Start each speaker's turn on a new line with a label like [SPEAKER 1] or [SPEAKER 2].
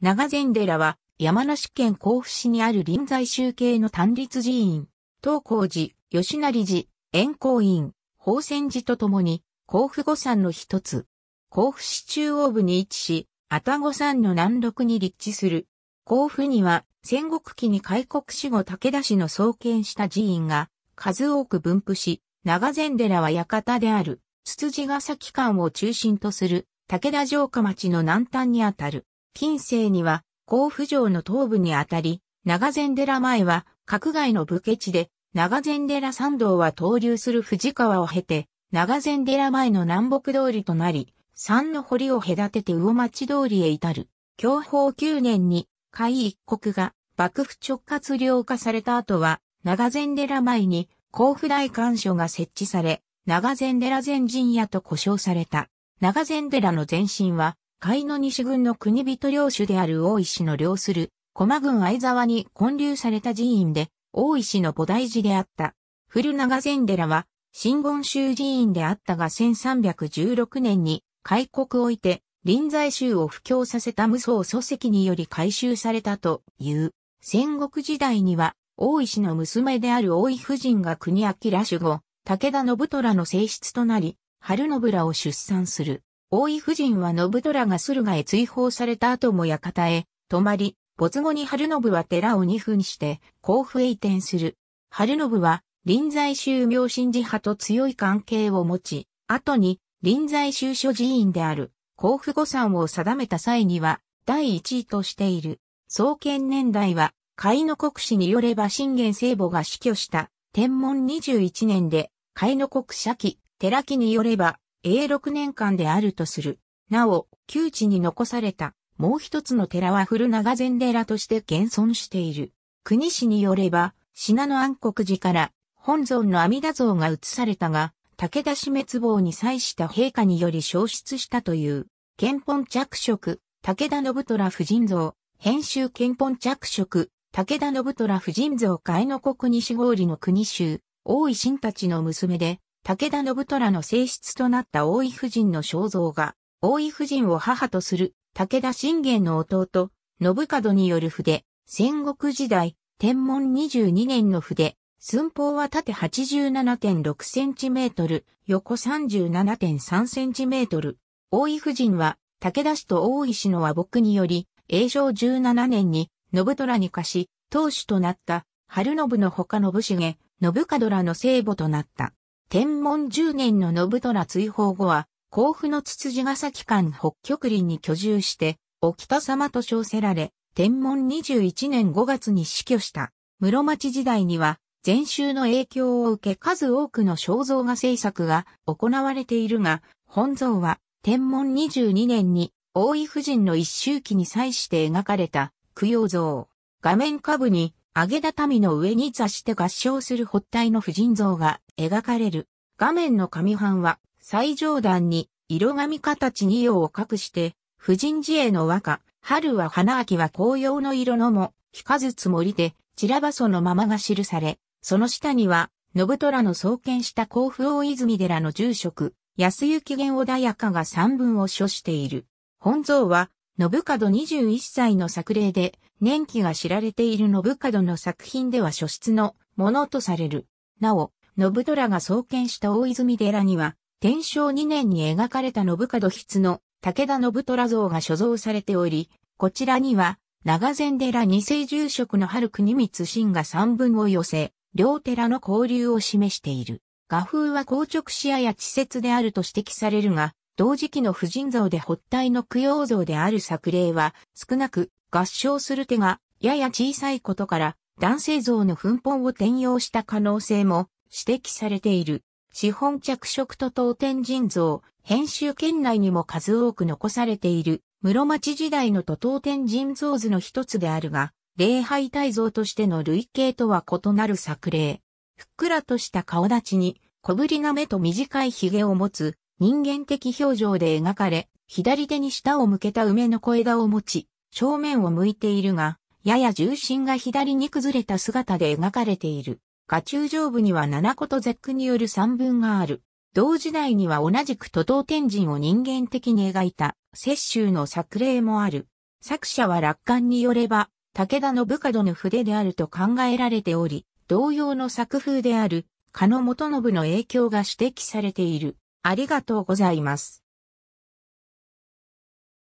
[SPEAKER 1] 長禅寺は山梨県甲府市にある臨済集計の単立寺院、東光寺、吉成寺、円光院、宝泉寺とともに甲府五山の一つ。甲府市中央部に位置し、愛宕山の南麓に立地する。甲府には戦国期に開国死後武田氏の創建した寺院が数多く分布し、長禅寺は館である、つつじヶ崎間を中心とする武田城下町の南端にあたる。近世には、甲府城の東部にあたり、長禅寺前は、格外の武家地で、長禅寺参道は登流する藤川を経て、長禅寺前の南北通りとなり、山の堀を隔てて魚町通りへ至る。享保9年に、海一国が幕府直轄領化された後は、長禅寺前に甲府大官所が設置され、長禅寺前陣屋と呼称された。長禅寺の前身は、海の西軍の国人領主である大石の領する、駒郡相沢に建立された寺院で、大石の菩提寺であった。古長禅寺は、新言宗寺院であったが1316年に、開国を置いて、臨済宗を布教させた無双祖籍により改修されたという。戦国時代には、大石の娘である大井夫人が国明主語。武田信虎の性質となり、春信らを出産する。大井夫人は信虎が駿河へ追放された後も館へ泊まり、没後に春信は寺を二分して甲府へ移転する。春信は臨済宗明神寺派と強い関係を持ち、後に臨済宗諸寺院である甲府御山を定めた際には第一位としている。創建年代は、海の国史によれば信玄聖母が死去した天文21年で、海の国社記、寺記によれば、永6年間であるとする。なお、旧地に残されたもう一つの寺は古長禅寺として現存している。国史によれば、信濃暗黒寺から本尊の阿弥陀像が移されたが、武田氏滅亡に際した陛下により消失したという、憲本着色、武田信虎婦人像、編集憲本着色、武田信虎婦人像替えの国西郡の国衆、大井新たちの娘で、武田信虎の正室となった大井夫人の肖像が、大井夫人を母とする武田信玄の弟、信門による筆、戦国時代、天文22年の筆、寸法は縦87.6センチメートル、横37.3センチメートル。大井夫人は、武田氏と大井氏の和睦により、永正17年に、信虎に貸し、当主となった、春信の他信重、信門らの聖母となった。天文10年の信虎追放後は、甲府の筒子ヶ崎間北極林に居住して、お北様と称せられ、天文21年5月に死去した。室町時代には、禅宗の影響を受け数多くの肖像画制作が行われているが、本像は天文22年に大井夫人の一周期に際して描かれた供養像。画面下部に揚げ畳の上に座して合唱する発体の婦人像が描かれる。画面の上半は最上段に色紙形に葉を隠して、婦人自衛の和歌、春は花秋は紅葉の色のも、引かずつもりで、散らばそのままが記され、その下には、信虎の創建した甲府大泉寺の住職、安行源穏やかが三文を書している。本像は、信門21歳の作例で、年季が知られている信門の作品では初出のものとされる。なお、信虎が創建した大泉寺には、天正2年に描かれた信門筆の武田信虎像が所蔵されており、こちらには、長禅寺二世住職の春国光信が三文を寄せ、両寺の交流を示している。画風は硬直視野や稚拙であると指摘されるが、同時期の婦人像で発体の供養像である作例は少なく合唱する手がやや小さいことから男性像の噴本を転用した可能性も指摘されている。資本着色と当天人像、編集圏内にも数多く残されている室町時代のと当天人像図の一つであるが、礼拝大像としての類型とは異なる作例。ふっくらとした顔立ちに、小ぶりな目と短い髭を持つ、人間的表情で描かれ、左手に下を向けた梅の小枝を持ち、正面を向いているが、やや重心が左に崩れた姿で描かれている。画中上部には七子と絶句による散文がある。同時代には同じく徒道天神を人間的に描いた雪舟の作例もある。作者は楽観によれば、武田の部下の筆であると考えられており、同様の作風である、加野元信の影響が指摘されている。ありがとうございます。